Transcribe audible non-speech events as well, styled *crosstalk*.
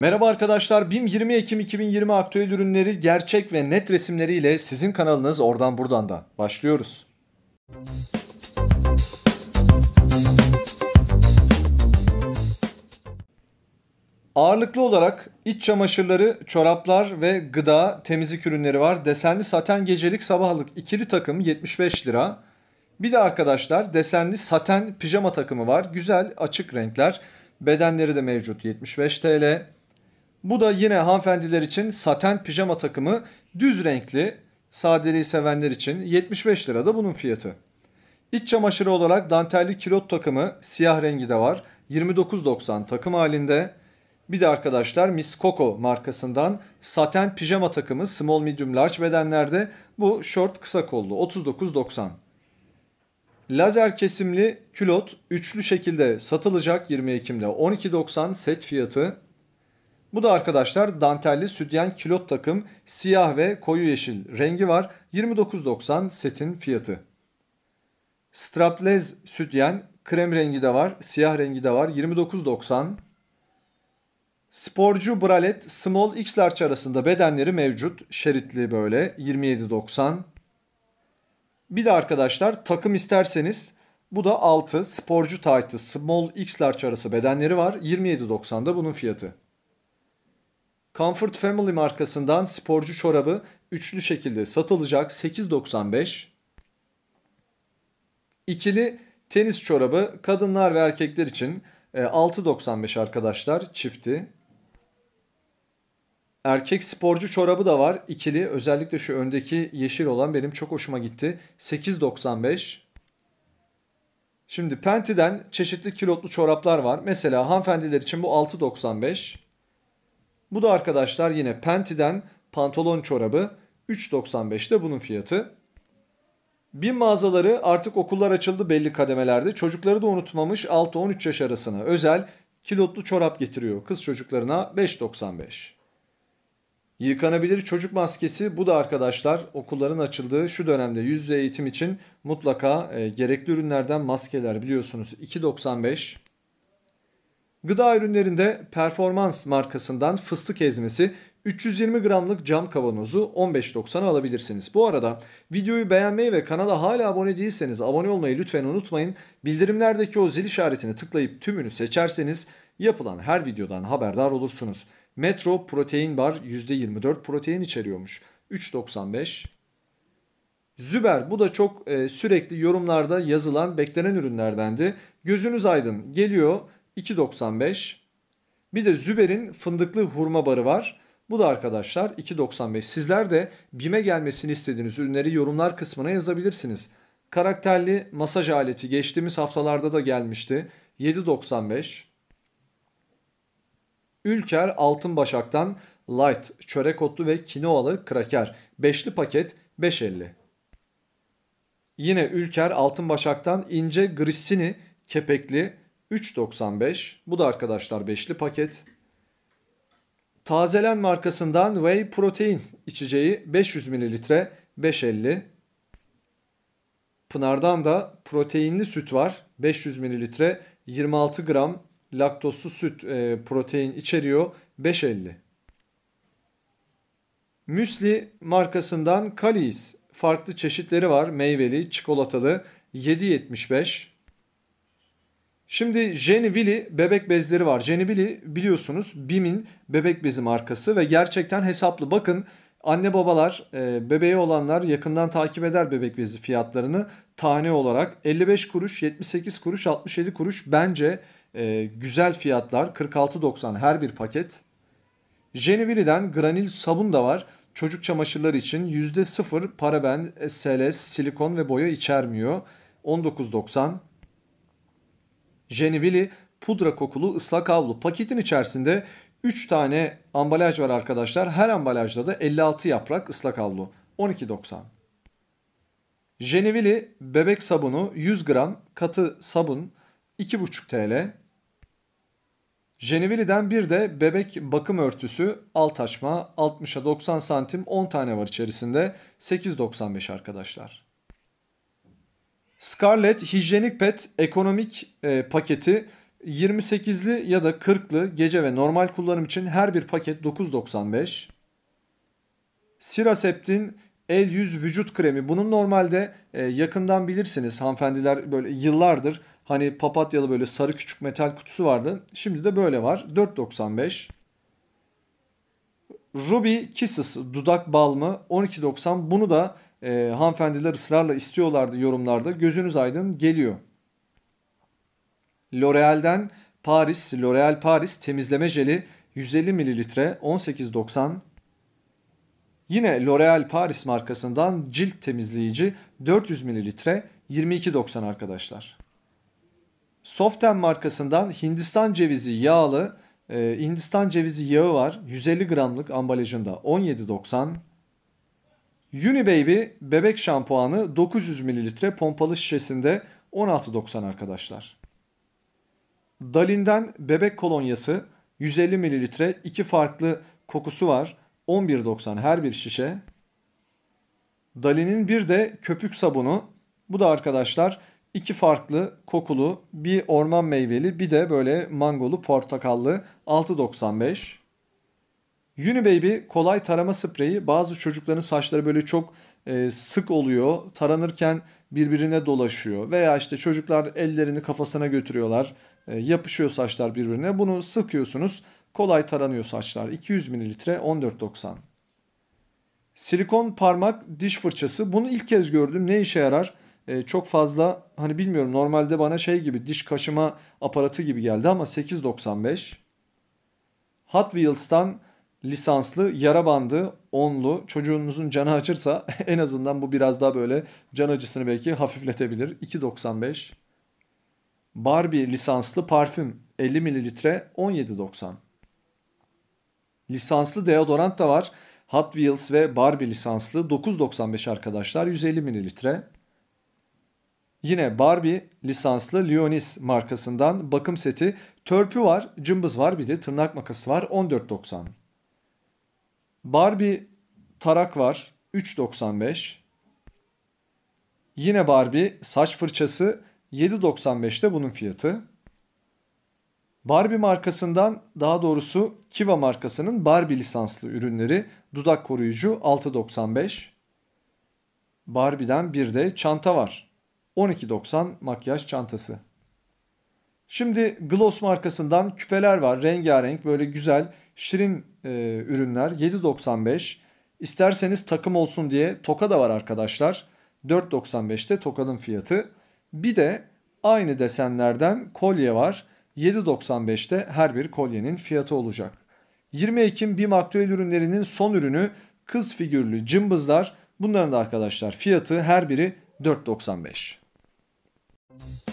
Merhaba arkadaşlar, BİM 20 Ekim 2020 aktüel ürünleri gerçek ve net resimleriyle sizin kanalınız Oradan Buradan da. Başlıyoruz. Ağırlıklı olarak iç çamaşırları, çoraplar ve gıda, temizlik ürünleri var. Desenli saten gecelik sabahlık ikili takım 75 lira. Bir de arkadaşlar desenli saten pijama takımı var. Güzel açık renkler. Bedenleri de mevcut 75 TL. Bu da yine hanımefendiler için saten pijama takımı düz renkli sadeliği sevenler için 75 lira da bunun fiyatı. İç çamaşırı olarak dantelli kilot takımı siyah rengi de var. 29.90 takım halinde. Bir de arkadaşlar Miss Coco markasından saten pijama takımı small medium large bedenlerde bu short kısa kollu 39.90. Lazer kesimli külot üçlü şekilde satılacak 20 Ekim'de 12.90 set fiyatı. Bu da arkadaşlar dantelli sütyen kilot takım siyah ve koyu yeşil rengi var. 29.90 setin fiyatı. Straplez sütyen krem rengi de var, siyah rengi de var. 29.90. Sporcu bralet small x large arasında bedenleri mevcut. Şeritli böyle 27.90. Bir de arkadaşlar takım isterseniz bu da 6 sporcu taytı small x large arası bedenleri var. 27.90'da bunun fiyatı. Comfort Family markasından sporcu çorabı üçlü şekilde satılacak 8.95. İkili tenis çorabı kadınlar ve erkekler için 6.95 e, arkadaşlar çifti. Erkek sporcu çorabı da var ikili özellikle şu öndeki yeşil olan benim çok hoşuma gitti 8.95. Şimdi Penti'den çeşitli kilotlu çoraplar var. Mesela hanımefendiler için bu 6.95. Bu da arkadaşlar yine Penti'den pantolon çorabı 3.95'te bunun fiyatı. Bin mağazaları artık okullar açıldı belli kademelerde. Çocukları da unutmamış 6-13 yaş arasına özel kilotlu çorap getiriyor kız çocuklarına 5.95. Yıkanabilir çocuk maskesi bu da arkadaşlar okulların açıldığı şu dönemde yüz yüze eğitim için mutlaka e, gerekli ürünlerden maskeler biliyorsunuz 2.95. Gıda ürünlerinde performans markasından fıstık ezmesi 320 gramlık cam kavanozu 15.90'a alabilirsiniz. Bu arada videoyu beğenmeyi ve kanala hala abone değilseniz abone olmayı lütfen unutmayın. Bildirimlerdeki o zil işaretini tıklayıp tümünü seçerseniz yapılan her videodan haberdar olursunuz. Metro protein bar %24 protein içeriyormuş. 3.95 Züber bu da çok e, sürekli yorumlarda yazılan beklenen ürünlerdendi. Gözünüz aydın geliyor 2.95. Bir de Züber'in fındıklı hurma barı var. Bu da arkadaşlar 2.95. Sizler de BİM'e gelmesini istediğiniz ürünleri yorumlar kısmına yazabilirsiniz. Karakterli masaj aleti geçtiğimiz haftalarda da gelmişti. 7.95. Ülker Altın Başak'tan Light çörek otlu ve kinoalı kraker. Beşli paket 5.50. Yine Ülker Altın Başak'tan ince grissini kepekli 3.95. Bu da arkadaşlar beşli paket. Tazelen markasından Whey Protein içeceği 500 mililitre 5.50. Pınar'dan da proteinli süt var. 500 mililitre 26 gram laktozsuz süt e, protein içeriyor. 5.50. Müsli markasından Kalis farklı çeşitleri var. Meyveli, çikolatalı 7.75. Şimdi Jenivili bebek bezleri var. Jenivili biliyorsunuz BİM'in bebek bezi markası ve gerçekten hesaplı. Bakın anne babalar, e, bebeği olanlar yakından takip eder bebek bezi fiyatlarını tane olarak. 55 kuruş, 78 kuruş, 67 kuruş bence e, güzel fiyatlar. 46.90 her bir paket. Jenivili'den Granil sabun da var. Çocuk çamaşırları için %0 paraben, SLS, silikon ve boya içermiyor. 19.90 Jenivili pudra kokulu ıslak havlu. Paketin içerisinde 3 tane ambalaj var arkadaşlar. Her ambalajda da 56 yaprak ıslak havlu. 12.90. Jenivili bebek sabunu 100 gram katı sabun 2,5 TL. Jenivili'den bir de bebek bakım örtüsü alt açma 60'a 90 santim 10 tane var içerisinde 8.95 arkadaşlar. Scarlett hijyenik pet ekonomik e, paketi 28'li ya da 40'lı gece ve normal kullanım için her bir paket 9.95. Siraseptin el yüz vücut kremi. Bunun normalde e, yakından bilirsiniz hanımefendiler böyle yıllardır hani papatyalı böyle sarı küçük metal kutusu vardı. Şimdi de böyle var. 4.95. Ruby Kisses dudak balmı 12.90. Bunu da e, hanımefendiler ısrarla istiyorlardı yorumlarda. Gözünüz aydın geliyor. L'Oreal'den Paris, L'Oreal Paris temizleme jeli 150 mililitre 18.90. Yine L'Oreal Paris markasından cilt temizleyici 400 mililitre 22.90 arkadaşlar. Soften markasından Hindistan cevizi yağlı, e, Hindistan cevizi yağı var 150 gramlık ambalajında 17.90. Unibaby bebek şampuanı 900 ml pompalı şişesinde 16.90 arkadaşlar. Dalin'den bebek kolonyası 150 ml iki farklı kokusu var. 11.90 her bir şişe. Dalin'in bir de köpük sabunu. Bu da arkadaşlar iki farklı kokulu bir orman meyveli bir de böyle mangolu portakallı 6.95. Unibaby kolay tarama spreyi bazı çocukların saçları böyle çok e, sık oluyor. Taranırken birbirine dolaşıyor veya işte çocuklar ellerini kafasına götürüyorlar. E, yapışıyor saçlar birbirine. Bunu sıkıyorsunuz. Kolay taranıyor saçlar. 200 mililitre 14.90. Silikon parmak diş fırçası. Bunu ilk kez gördüm. Ne işe yarar? e, çok fazla hani bilmiyorum normalde bana şey gibi diş kaşıma aparatı gibi geldi ama 8.95. Hot Wheels'tan lisanslı yara bandı onlu çocuğunuzun canı acırsa *laughs* en azından bu biraz daha böyle can acısını belki hafifletebilir. 2.95 Barbie lisanslı parfüm 50 mililitre 17.90 Lisanslı deodorant da var. Hot Wheels ve Barbie lisanslı 9.95 arkadaşlar 150 mililitre. Yine Barbie lisanslı Leonis markasından bakım seti, törpü var, cımbız var bir de tırnak makası var 14.90. Barbie tarak var 3.95. Yine Barbie saç fırçası 7.95'te bunun fiyatı. Barbie markasından daha doğrusu Kiva markasının Barbie lisanslı ürünleri dudak koruyucu 6.95. Barbie'den bir de çanta var. 12.90 makyaj çantası. Şimdi Gloss markasından küpeler var. Rengarenk böyle güzel şirin e, ürünler. 7.95. İsterseniz takım olsun diye toka da var arkadaşlar. 4.95'te tokanın fiyatı. Bir de aynı desenlerden kolye var. 7.95'te her bir kolyenin fiyatı olacak. 20 Ekim BİM aktüel ürünlerinin son ürünü kız figürlü cımbızlar. Bunların da arkadaşlar fiyatı her biri 4.95.